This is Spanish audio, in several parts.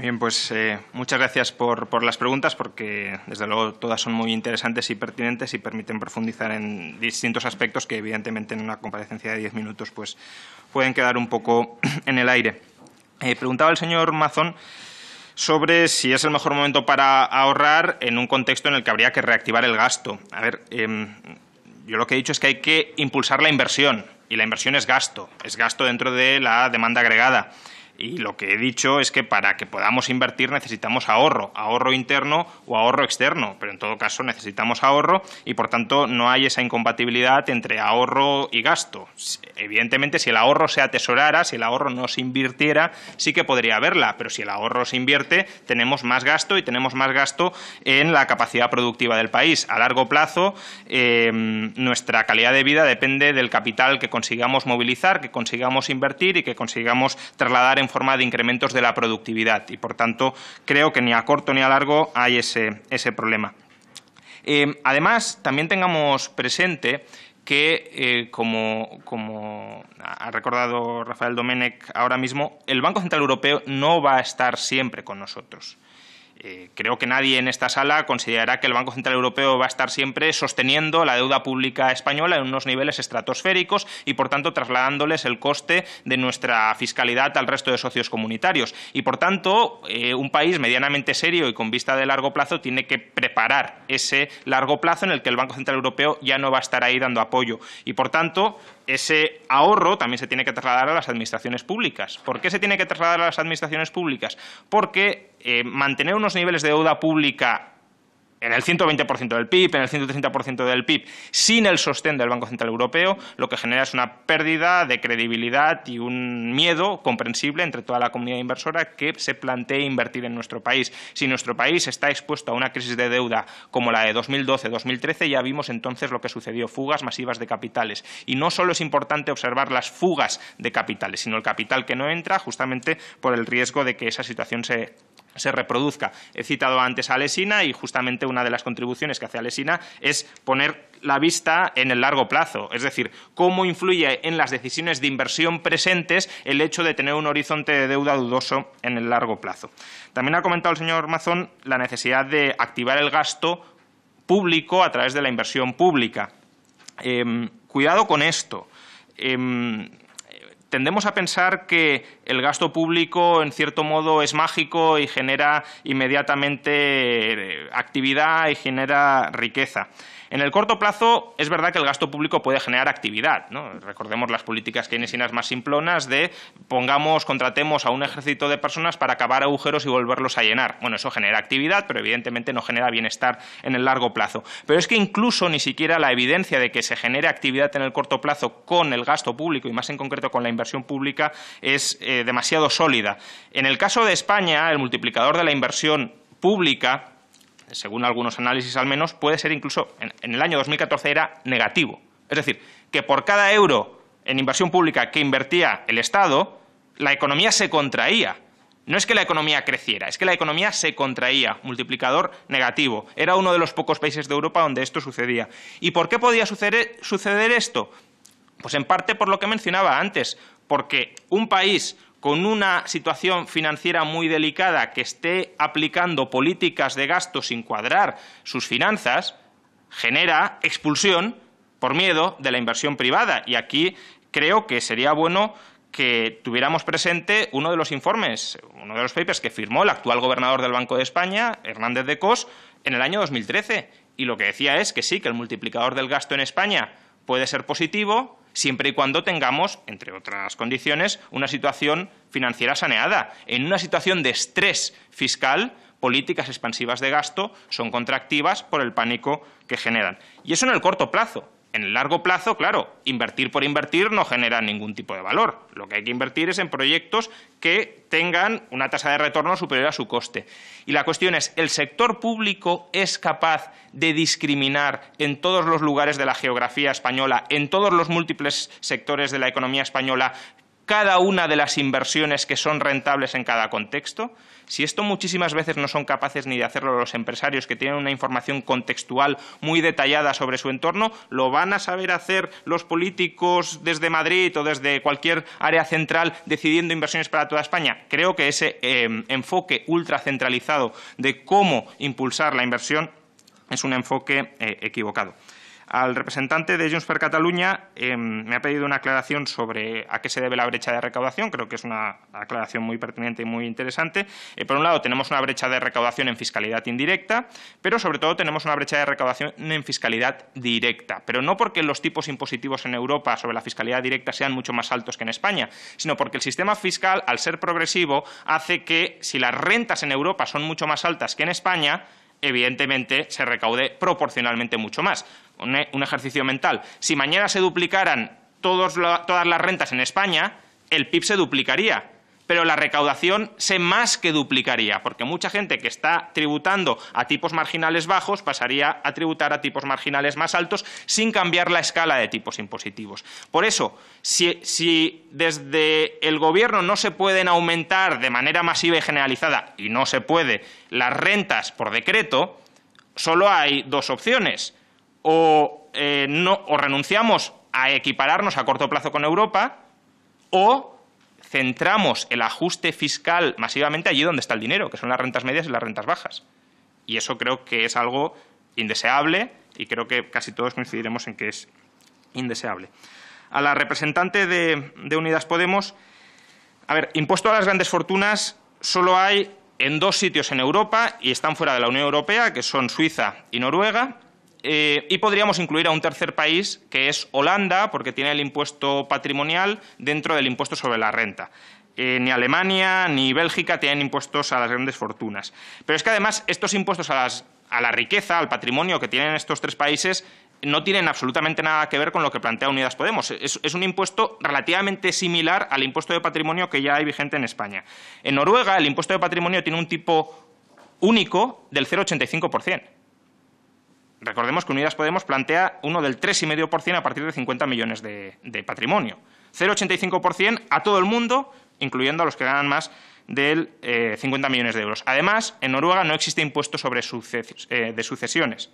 Bien, pues eh, muchas gracias por, las preguntas, porque desde luego todas son muy interesantes y pertinentes y permiten profundizar en distintos aspectos que evidentemente en una comparecencia de diez minutos pues, pueden quedar un poco en el aire. Eh, preguntaba el señor Mazón sobre si es el mejor momento para ahorrar en un contexto en el que habría que reactivar el gasto. A ver, em, yo lo que he dicho es que hay que impulsar la inversión, y la inversión es gasto, es gasto dentro de la demanda agregada. Y lo que he dicho es que para que podamos invertir necesitamos ahorro, ahorro interno o ahorro externo, pero en todo caso necesitamos ahorro y por tanto no hay esa incompatibilidad entre ahorro y gasto. Evidentemente, si el ahorro se atesorara, si el ahorro no se invirtiera, sí que podría haberla, pero si el ahorro se invierte, tenemos más gasto y tenemos más gasto en la capacidad productiva del país. A largo plazo, eh, nuestra calidad de vida depende del capital que consigamos movilizar, que consigamos invertir y que consigamos trasladar forma de incrementos de la productividad y, por tanto, creo que ni a corto ni a largo hay ese, problema. Eh, además, también tengamos presente que, eh, como, como, ha recordado Rafael Domenech ahora mismo, el Banco Central Europeo no va a estar siempre con nosotros. Eh, creo que nadie en esta sala considerará que el Banco Central Europeo va a estar siempre sosteniendo la deuda pública española en unos niveles estratosféricos y, por tanto, trasladándoles el coste de nuestra fiscalidad al resto de socios comunitarios. Y, por tanto, eh, un país medianamente serio y con vista de largo plazo tiene que preparar ese largo plazo en el que el Banco Central Europeo ya no va a estar ahí dando apoyo. Y, por tanto, ese ahorro también se tiene que trasladar a las administraciones públicas. ¿Por qué se tiene que trasladar a las administraciones públicas? Porque eh, mantener unos niveles de deuda pública en el 120% del PIB, en el 130% del PIB, sin el sostén del Banco Central Europeo, lo que genera es una pérdida de credibilidad y un miedo comprensible entre toda la comunidad inversora que se plantee invertir en nuestro país. Si nuestro país está expuesto a una crisis de deuda como la de 2012-2013, ya vimos entonces lo que sucedió, fugas masivas de capitales. Y no solo es importante observar las fugas de capitales, sino el capital que no entra justamente por el riesgo de que esa situación se se reproduzca. He citado antes a Alesina y justamente una de las contribuciones que hace Alesina es poner la vista en el largo plazo, es decir, cómo influye en las decisiones de inversión presentes el hecho de tener un horizonte de deuda dudoso en el largo plazo. También ha comentado el señor Mazón la necesidad de activar el gasto público a través de la inversión pública. Em, cuidado con esto. Em, tendemos a pensar que el gasto público, en cierto modo, es mágico y genera inmediatamente eh, actividad y genera riqueza. En el corto plazo, es verdad que el gasto público puede generar actividad. Recordemos las políticas keynesianas más simplonas de pongamos, contratemos a un ejército de personas para acabar agujeros y volverlos a llenar. Bueno, eso genera actividad, pero evidentemente no genera bienestar en el largo plazo. Pero es que incluso ni siquiera la evidencia de que se genere actividad en el corto plazo con el gasto público y más en concreto con la inversión pública es eh, demasiado sólida. En el caso de España, el multiplicador de la inversión pública según algunos análisis al menos, puede ser incluso, en, el año 2014 era negativo. Es decir, que por cada euro en inversión pública que invertía el Estado, la economía se contraía. No es que la economía creciera, es que la economía se contraía, multiplicador negativo. Era uno de los pocos países de Europa donde esto sucedía. ¿Y por qué podía suceder esto? Pues en parte por lo que mencionaba antes, porque un país con una situación financiera muy delicada que esté aplicando políticas de gasto sin cuadrar sus finanzas, genera expulsión por miedo de la inversión privada. Y aquí creo que sería bueno que tuviéramos presente uno de los informes, uno de los papers que firmó el actual gobernador del Banco de España, Hernández de Cos, en el año 2013. Y lo que decía es que sí, que el multiplicador del gasto en España puede ser positivo, siempre y cuando tengamos, entre otras condiciones, una situación financiera saneada. En una situación de estrés fiscal, políticas expansivas de gasto son contractivas por el pánico que generan. Y eso en el corto plazo. En el largo plazo, claro, invertir por invertir no genera ningún tipo de valor. Lo que hay que invertir es en proyectos que tengan una tasa de retorno superior a su coste. Y la cuestión es, ¿el sector público es capaz de discriminar en todos los lugares de la geografía española, en todos los múltiples sectores de la economía española, cada una de las inversiones que son rentables en cada contexto? Si esto muchísimas veces no son capaces ni de hacerlo los empresarios que tienen una información contextual muy detallada sobre su entorno, lo van a saber hacer los políticos desde Madrid o desde cualquier área central decidiendo inversiones para toda España. Creo que ese em, enfoque ultracentralizado de cómo impulsar la inversión es un enfoque eh, equivocado. Al representante de Junts Cataluña eh, me ha pedido una aclaración sobre a qué se debe la brecha de recaudación. Creo que es una aclaración muy pertinente y muy interesante. Eh, por un lado, tenemos una brecha de recaudación en fiscalidad indirecta, pero sobre todo tenemos una brecha de recaudación en fiscalidad directa. Pero no porque los tipos impositivos en Europa sobre la fiscalidad directa sean mucho más altos que en España, sino porque el sistema fiscal, al ser progresivo, hace que si las rentas en Europa son mucho más altas que en España, evidentemente se recaude proporcionalmente mucho más. Un, eh, ejercicio mental. Si mañana se duplicaran todas las rentas en España, el PIB se duplicaría pero la recaudación se más que duplicaría, porque mucha gente que está tributando a tipos marginales bajos pasaría a tributar a tipos marginales más altos sin cambiar la escala de tipos impositivos. Por eso, si, desde el Gobierno no se pueden aumentar de manera masiva y generalizada, y no se puede, las rentas por decreto, solo hay dos opciones. O, eh, no, o renunciamos a equipararnos a corto plazo con Europa o centramos el ajuste fiscal masivamente allí donde está el dinero, que son las rentas medias y las rentas bajas. Y eso creo que es algo indeseable y creo que casi todos coincidiremos en que es indeseable. A la representante de, Unidas Podemos, a ver, impuesto a las grandes fortunas solo hay en dos sitios en Europa y están fuera de la Unión Europea, que son Suiza y Noruega, eh, y podríamos incluir a un tercer país, que es Holanda, porque tiene el impuesto patrimonial dentro del impuesto sobre la renta. Eh, ni Alemania ni Bélgica tienen impuestos a las grandes fortunas. Pero es que además estos impuestos a, la riqueza, al patrimonio que tienen estos tres países, no tienen absolutamente nada que ver con lo que plantea Unidas Podemos. Es, es, un impuesto relativamente similar al impuesto de patrimonio que ya hay vigente en España. En Noruega, el impuesto de patrimonio tiene un tipo único del 0,85%. Recordemos que Unidas Podemos plantea uno del 3,5% a partir de 50 millones de, de patrimonio. 0,85% a todo el mundo, incluyendo a los que ganan más de 50 eh, millones de euros. Además, en Noruega no existe impuesto sobre eh, de sucesiones.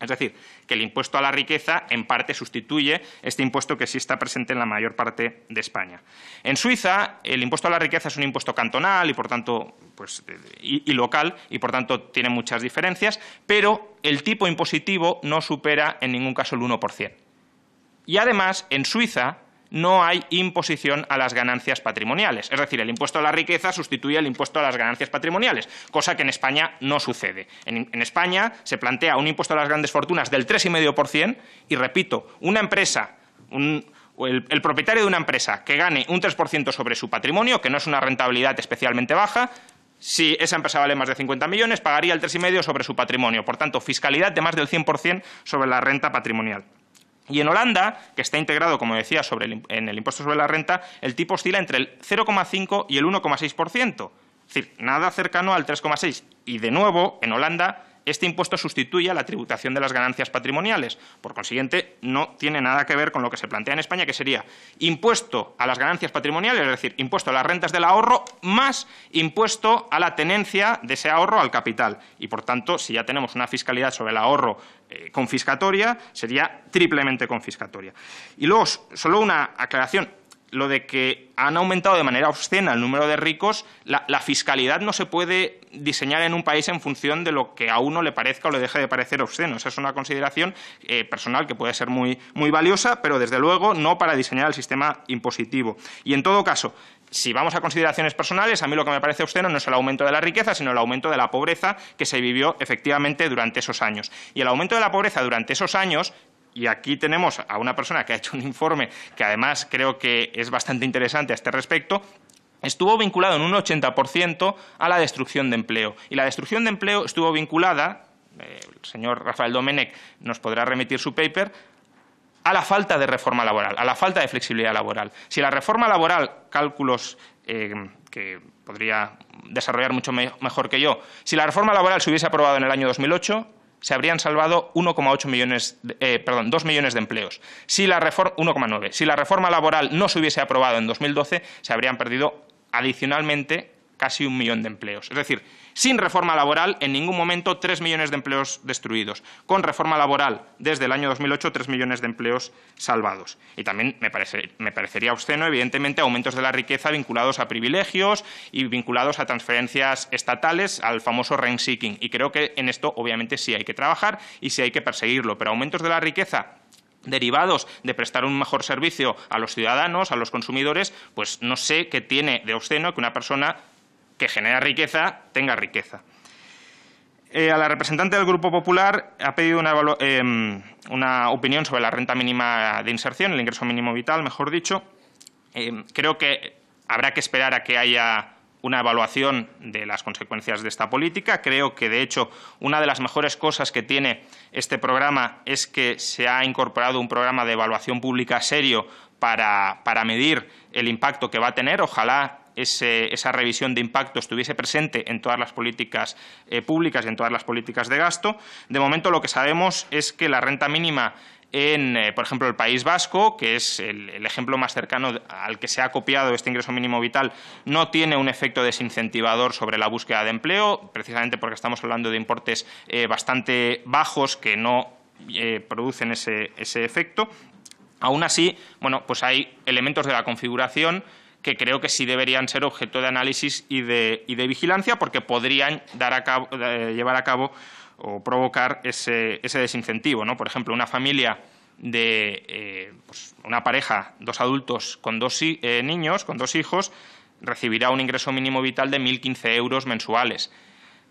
Es decir, que el impuesto a la riqueza en parte sustituye este impuesto que sí está presente en la mayor parte de España. En Suiza, el impuesto a la riqueza es un impuesto cantonal y, por tanto, pues, y, y local y, por tanto, tiene muchas diferencias, pero el tipo impositivo no supera en ningún caso el 1%. Y, además, en Suiza, no hay imposición a las ganancias patrimoniales. Es decir, el impuesto a la riqueza sustituye al impuesto a las ganancias patrimoniales, cosa que en España no sucede. En, España se plantea un impuesto a las grandes fortunas del 3,5% y, repito, una empresa, el, el, propietario de una empresa que gane un 3% sobre su patrimonio, que no es una rentabilidad especialmente baja, si esa empresa vale más de 50 millones, pagaría el 3,5% sobre su patrimonio. Por tanto, fiscalidad de más del 100% sobre la renta patrimonial. Y en Holanda, que está integrado, como decía, sobre en el impuesto sobre la renta, el tipo oscila entre el 0,5 y el 1,6%, es decir, nada cercano al 3,6. Y de nuevo, en Holanda, este impuesto sustituye a la tributación de las ganancias patrimoniales. Por consiguiente, no tiene nada que ver con lo que se plantea en España, que sería impuesto a las ganancias patrimoniales, es decir, impuesto a las rentas del ahorro, más impuesto a la tenencia de ese ahorro al capital. Y, por tanto, si ya tenemos una fiscalidad sobre el ahorro eh, confiscatoria, sería triplemente confiscatoria. Y luego, solo una aclaración lo de que han aumentado de manera obscena el número de ricos, la, fiscalidad no se puede diseñar en un país en función de lo que a uno le parezca o le deje de parecer obsceno. Esa es una consideración eh, personal que puede ser muy, muy valiosa, pero desde luego no para diseñar el sistema impositivo. Y en todo caso, si vamos a consideraciones personales, a mí lo que me parece obsceno no es el aumento de la riqueza, sino el aumento de la pobreza que se vivió efectivamente durante esos años. Y el aumento de la pobreza durante esos años y aquí tenemos a una persona que ha hecho un informe que además creo que es bastante interesante a este respecto, estuvo vinculado en un 80% a la destrucción de empleo. Y la destrucción de empleo estuvo vinculada, eh, el señor Rafael Domenech nos podrá remitir su paper, a la falta de reforma laboral, a la falta de flexibilidad laboral. Si la reforma laboral, cálculos eh, que podría desarrollar mucho mejor que yo, si la reforma laboral se hubiese aprobado en el año 2008, se habrían salvado 1,8 millones, eh, perdón, 2 millones de empleos. Si la reforma, 1,9. Si la reforma laboral no se hubiese aprobado en 2012, se habrían perdido adicionalmente casi un millón de empleos. Es decir, sin reforma laboral, en ningún momento tres millones de empleos destruidos. Con reforma laboral, desde el año 2008, tres millones de empleos salvados. Y también me, parecería obsceno, evidentemente, aumentos de la riqueza vinculados a privilegios y vinculados a transferencias estatales, al famoso rent seeking. Y creo que en esto, obviamente, sí hay que trabajar y sí hay que perseguirlo. Pero aumentos de la riqueza derivados de prestar un mejor servicio a los ciudadanos, a los consumidores, pues no sé qué tiene de obsceno que una persona que genera riqueza tenga riqueza. Eh, a la representante del Grupo Popular ha pedido eh, una, opinión sobre la renta mínima de inserción, el ingreso mínimo vital, mejor dicho. Eh, creo que habrá que esperar a que haya una evaluación de las consecuencias de esta política. Creo que, de hecho, una de las mejores cosas que tiene este programa es que se ha incorporado un programa de evaluación pública serio para medir el impacto que va a tener. Ojalá esa revisión de impacto estuviese presente en todas las políticas eh, públicas y en todas las políticas de gasto. De momento, lo que sabemos es que la renta mínima en, eh, por ejemplo, el País Vasco, que es el, ejemplo más cercano al que se ha copiado este ingreso mínimo vital, no tiene un efecto desincentivador sobre la búsqueda de empleo, precisamente porque estamos hablando de importes eh, bastante bajos que no producen ese, efecto. Aún así, bueno, pues hay elementos de la configuración que creo que sí deberían ser objeto de análisis y de, y de vigilancia porque podrían eh, llevar a cabo o provocar ese, ese desincentivo. Por ejemplo, una familia de eh, pues, una pareja, dos adultos con dos eh, niños, con dos hijos, recibirá un ingreso mínimo vital de 1.015 euros mensuales.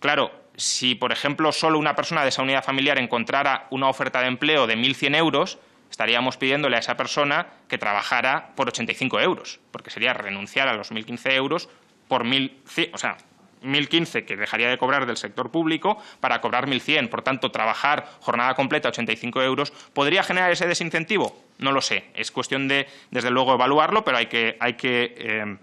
Claro, si, por ejemplo, solo una persona de esa unidad familiar encontrara una oferta de empleo de 1.100 euros, estaríamos pidiéndole a esa persona que trabajara por 85 euros, porque sería renunciar a los 1.015 euros por 1.100, o sea, 1.015 que dejaría de cobrar del sector público para cobrar 1.100. Por tanto, trabajar jornada completa 85 euros podría generar ese desincentivo. No lo sé. Es cuestión de, desde luego, evaluarlo, pero hay que, eh,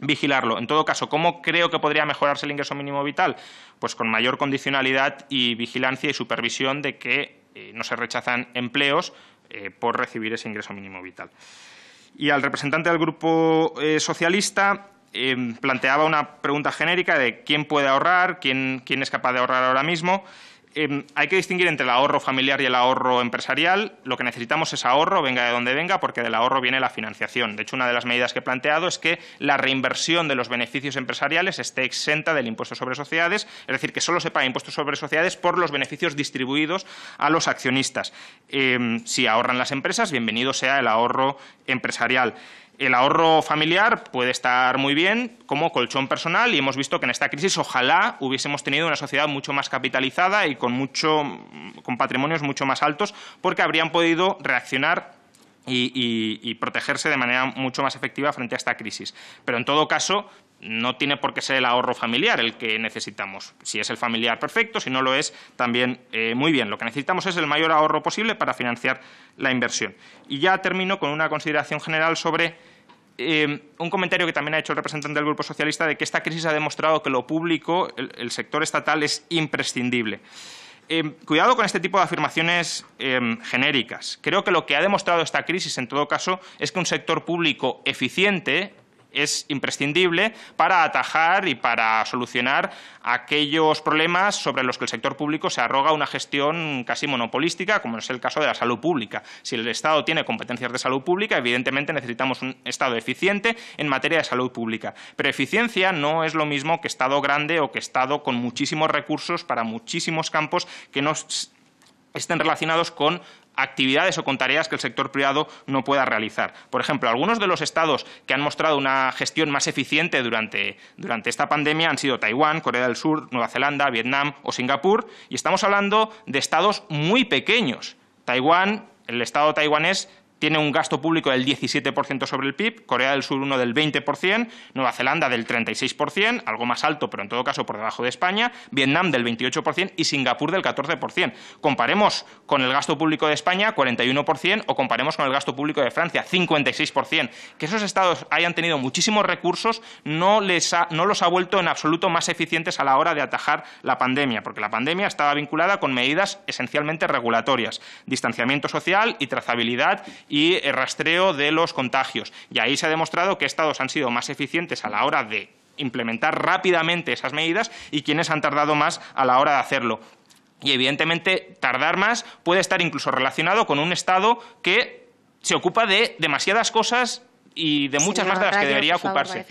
vigilarlo. En todo caso, ¿cómo creo que podría mejorarse el ingreso mínimo vital? Pues con mayor condicionalidad y vigilancia y supervisión de que eh, no se rechazan empleos eh, por recibir ese ingreso mínimo vital. Y al representante del Grupo eh, Socialista eh, planteaba una pregunta genérica de quién puede ahorrar, quién, quién es capaz de ahorrar ahora mismo. Em, hay que distinguir entre el ahorro familiar y el ahorro empresarial. Lo que necesitamos es ahorro, venga de donde venga, porque del ahorro viene la financiación. De hecho, una de las medidas que he planteado es que la reinversión de los beneficios empresariales esté exenta del impuesto sobre sociedades, es decir, que solo se pague impuesto sobre sociedades por los beneficios distribuidos a los accionistas. Em, si ahorran las empresas, bienvenido sea el ahorro empresarial. El ahorro familiar puede estar muy bien como colchón personal y hemos visto que en esta crisis ojalá hubiésemos tenido una sociedad mucho más capitalizada y con, con patrimonios mucho más altos porque habrían podido reaccionar y, y, protegerse de manera mucho más efectiva frente a esta crisis. Pero en todo caso, no tiene por qué ser el ahorro familiar el que necesitamos. Si es el familiar, perfecto, si no lo es, también eh, muy bien. Lo que necesitamos es el mayor ahorro posible para financiar la inversión. Y ya termino con una consideración general sobre eh, un comentario que también ha hecho el representante del Grupo Socialista de que esta crisis ha demostrado que lo público, el, sector estatal, es imprescindible. Eh, cuidado con este tipo de afirmaciones genéricas. Creo que lo que ha demostrado esta crisis, en todo caso, es que un sector público eficiente es imprescindible para atajar y para solucionar aquellos problemas sobre los que el sector público se arroga una gestión casi monopolística, como es el caso de la salud pública. Si el Estado tiene competencias de salud pública, evidentemente necesitamos un Estado eficiente en materia de salud pública. Pero eficiencia no es lo mismo que Estado grande o que Estado con muchísimos recursos para muchísimos campos que no estén relacionados con actividades o con tareas que el sector privado no pueda realizar. Por ejemplo, algunos de los estados que han mostrado una gestión más eficiente durante, durante esta pandemia han sido Taiwán, Corea del Sur, Nueva Zelanda, Vietnam o Singapur, y estamos hablando de estados muy pequeños. Taiwán, el Estado taiwanés tiene un gasto público del 17% sobre el PIB, Corea del Sur uno del 20%, Nueva Zelanda del 36%, algo más alto, pero en todo caso por debajo de España, Vietnam del 28% y Singapur del 14%. Comparemos con el gasto público de España, 41%, o comparemos con el gasto público de Francia, 56%. Que esos estados hayan tenido muchísimos recursos no, les no los ha vuelto en absoluto más eficientes a la hora de atajar la pandemia, porque la pandemia estaba vinculada con medidas esencialmente regulatorias, distanciamiento social y trazabilidad y el eh, rastreo de los contagios. Y ahí se ha demostrado que estados han sido más eficientes a la hora de implementar rápidamente esas medidas y quienes han tardado más a la hora de hacerlo. Y evidentemente tardar más puede estar incluso relacionado con un Estado que se ocupa de demasiadas cosas y de muchas más de las que debería ocuparse.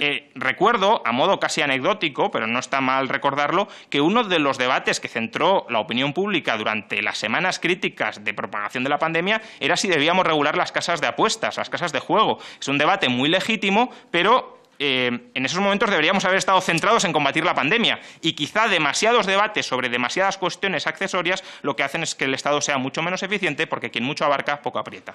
Eh, recuerdo, a modo casi anecdótico, pero no está mal recordarlo, que uno de los debates que centró la opinión pública durante las semanas críticas de propagación de la pandemia era si debíamos regular las casas de apuestas, las casas de juego. Es un debate muy legítimo, pero eh, en esos momentos deberíamos haber estado centrados en combatir la pandemia y quizá demasiados debates sobre demasiadas cuestiones accesorias lo que hacen es que el Estado sea mucho menos eficiente porque quien mucho abarca, poco aprieta.